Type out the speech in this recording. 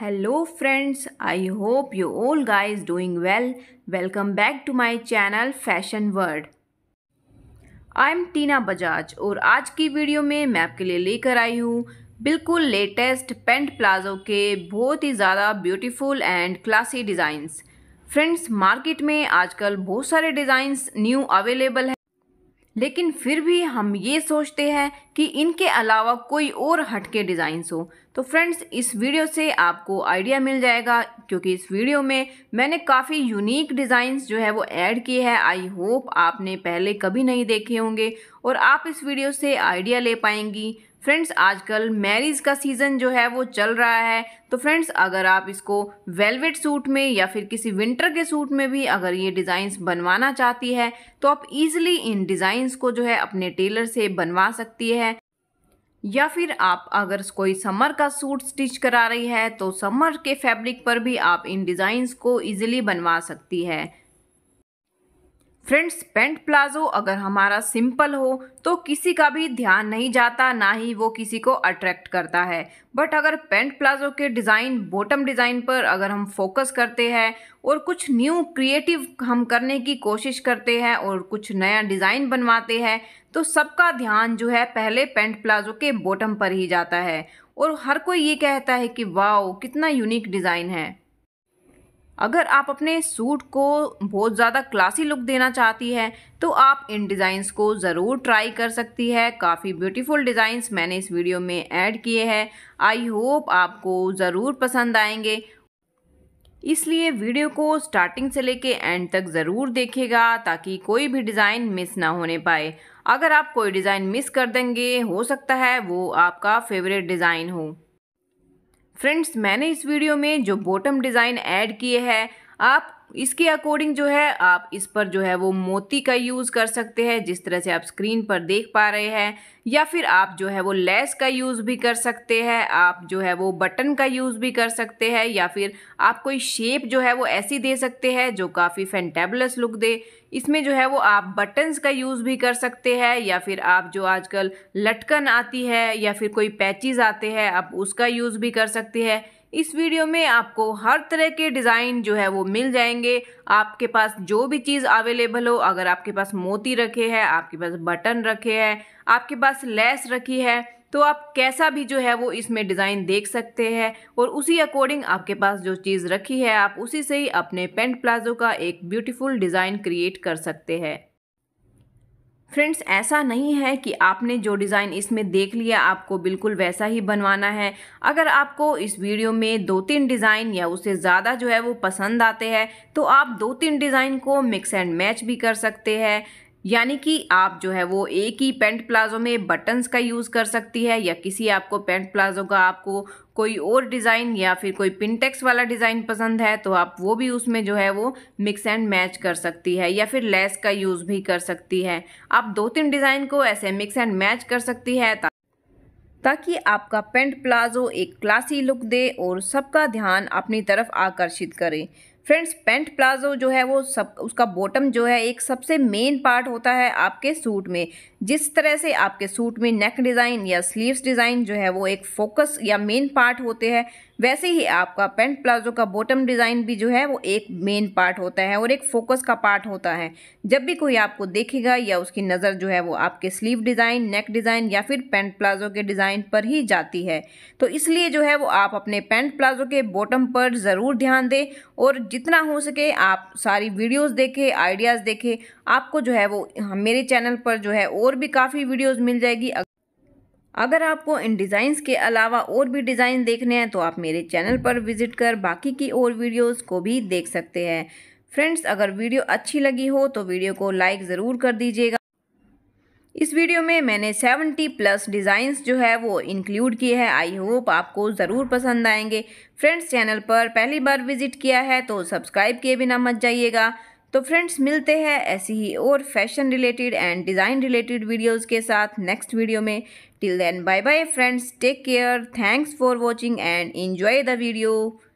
hello friends I hope you all guys doing well welcome back to my channel fashion world I am Tina Bajaj और आज की video में मैं आपके लिए लेकर आई हूँ बिल्कुल लेटेस्ट पेंट प्लाजो के बहुत ही ज़्यादा beautiful and classy designs friends market में आजकल बहुत सारे डिज़ाइंस न्यू अवेलेबल हैं लेकिन फिर भी हम ये सोचते हैं कि इनके अलावा कोई और हटके डिज़ाइंस हो तो फ्रेंड्स इस वीडियो से आपको आइडिया मिल जाएगा क्योंकि इस वीडियो में मैंने काफ़ी यूनिक डिज़ाइंस जो है वो ऐड किए हैं आई होप आपने पहले कभी नहीं देखे होंगे और आप इस वीडियो से आइडिया ले पाएंगी फ्रेंड्स आजकल मैरिज का सीज़न जो है वो चल रहा है तो फ्रेंड्स अगर आप इसको वेलवेट सूट में या फिर किसी विंटर के सूट में भी अगर ये डिज़ाइंस बनवाना चाहती है तो आप इजीली इन डिज़ाइंस को जो है अपने टेलर से बनवा सकती है या फिर आप अगर कोई समर का सूट स्टिच करा रही है तो समर के फैब्रिक पर भी आप इन डिज़ाइंस को ईजिली बनवा सकती है फ्रेंड्स पेंट प्लाजो अगर हमारा सिंपल हो तो किसी का भी ध्यान नहीं जाता ना ही वो किसी को अट्रैक्ट करता है बट अगर पेंट प्लाजो के डिज़ाइन बॉटम डिज़ाइन पर अगर हम फोकस करते हैं और कुछ न्यू क्रिएटिव हम करने की कोशिश करते हैं और कुछ नया डिज़ाइन बनवाते हैं तो सबका ध्यान जो है पहले पेंट प्लाजो के बॉटम पर ही जाता है और हर कोई ये कहता है कि वाओ कितना यूनिक डिज़ाइन है अगर आप अपने सूट को बहुत ज़्यादा क्लासी लुक देना चाहती है तो आप इन डिज़ाइंस को ज़रूर ट्राई कर सकती है काफ़ी ब्यूटीफुल डिज़ाइंस मैंने इस वीडियो में ऐड किए हैं आई होप आपको ज़रूर पसंद आएंगे इसलिए वीडियो को स्टार्टिंग से लेके एंड तक ज़रूर देखेगा ताकि कोई भी डिज़ाइन मिस ना होने पाए अगर आप कोई डिज़ाइन मिस कर देंगे हो सकता है वो आपका फेवरेट डिज़ाइन हो फ्रेंड्स मैंने इस वीडियो में जो बॉटम डिज़ाइन ऐड किए हैं आप इसके अकॉर्डिंग जो है आप इस पर जो है वो मोती का यूज़ कर सकते हैं जिस तरह से आप स्क्रीन पर देख पा रहे हैं या फिर आप जो है वो लेस का यूज़ भी कर सकते हैं आप जो है वो बटन का यूज़ भी कर सकते हैं या फिर आप कोई शेप जो है वो ऐसी दे सकते हैं जो काफ़ी फैंटेबलस लुक दे इसमें जो है वो आप बटन्स का यूज़ भी कर सकते हैं या फिर आप जो आजकल लटकन आती है या फिर कोई पैचेज़ आते हैं आप उसका यूज़ भी कर सकते हैं इस वीडियो में आपको हर तरह के डिज़ाइन जो है वो मिल जाएंगे आपके पास जो भी चीज़ अवेलेबल हो अगर आपके पास मोती रखे हैं आपके पास बटन रखे हैं आपके पास लेस रखी है तो आप कैसा भी जो है वो इसमें डिज़ाइन देख सकते हैं और उसी अकॉर्डिंग आपके पास जो चीज़ रखी है आप उसी से ही अपने पेंट प्लाजो का एक ब्यूटीफुल डिज़ाइन क्रिएट कर सकते हैं फ्रेंड्स ऐसा नहीं है कि आपने जो डिज़ाइन इसमें देख लिया आपको बिल्कुल वैसा ही बनवाना है अगर आपको इस वीडियो में दो तीन डिज़ाइन या उससे ज़्यादा जो है वो पसंद आते हैं तो आप दो तीन डिज़ाइन को मिक्स एंड मैच भी कर सकते हैं यानी कि आप जो है वो एक ही पेंट प्लाजो में बटन्स का यूज़ कर सकती है या किसी आपको पेंट प्लाजो का आपको कोई और डिज़ाइन या फिर कोई पिनटेक्स वाला डिज़ाइन पसंद है तो आप वो भी उसमें जो है वो मिक्स एंड मैच कर सकती है या फिर लेस का यूज़ भी कर सकती है आप दो तीन डिज़ाइन को ऐसे मिक्स एंड मैच कर सकती है ताकि आपका पेंट प्लाजो एक क्लासी लुक दे और सबका ध्यान अपनी तरफ आकर्षित करे फ्रेंड्स पेंट प्लाजो जो है वो सब उसका बॉटम जो है एक सबसे मेन पार्ट होता है आपके सूट में जिस तरह से आपके सूट में नेक डिज़ाइन या स्लीव्स डिज़ाइन जो है वो एक फोकस या मेन पार्ट होते हैं वैसे ही आपका पेंट प्लाजो का बॉटम डिज़ाइन भी जो है वो एक मेन पार्ट होता है और एक फोकस का पार्ट होता है जब भी कोई आपको देखेगा या उसकी नज़र जो है वो आपके स्लीव डिज़ाइन नेक डिज़ाइन या फिर पेंट प्लाजो के डिज़ाइन पर ही जाती है तो इसलिए जो है वो आप अपने पेंट प्लाजो के बॉटम पर ज़रूर ध्यान दें और जितना हो सके आप सारी वीडियोस देखें आइडियाज़ देखें आपको जो है वो हाँ, मेरे चैनल पर जो है और भी काफ़ी वीडियोस मिल जाएगी अगर आपको इन डिज़ाइंस के अलावा और भी डिज़ाइन देखने हैं तो आप मेरे चैनल पर विज़िट कर बाकी की और वीडियोज़ को भी देख सकते हैं फ्रेंड्स अगर वीडियो अच्छी लगी हो तो वीडियो को लाइक ज़रूर कर दीजिएगा इस वीडियो में मैंने 70 प्लस डिज़ाइंस जो है वो इंक्लूड किए हैं आई होप आपको ज़रूर पसंद आएंगे फ्रेंड्स चैनल पर पहली बार विजिट किया है तो सब्सक्राइब किए बिना मत जाइएगा तो फ्रेंड्स मिलते हैं ऐसी ही और fashion related and design related videos के साथ नेक्स्ट वीडियो में till then bye bye friends take care thanks for watching and enjoy the video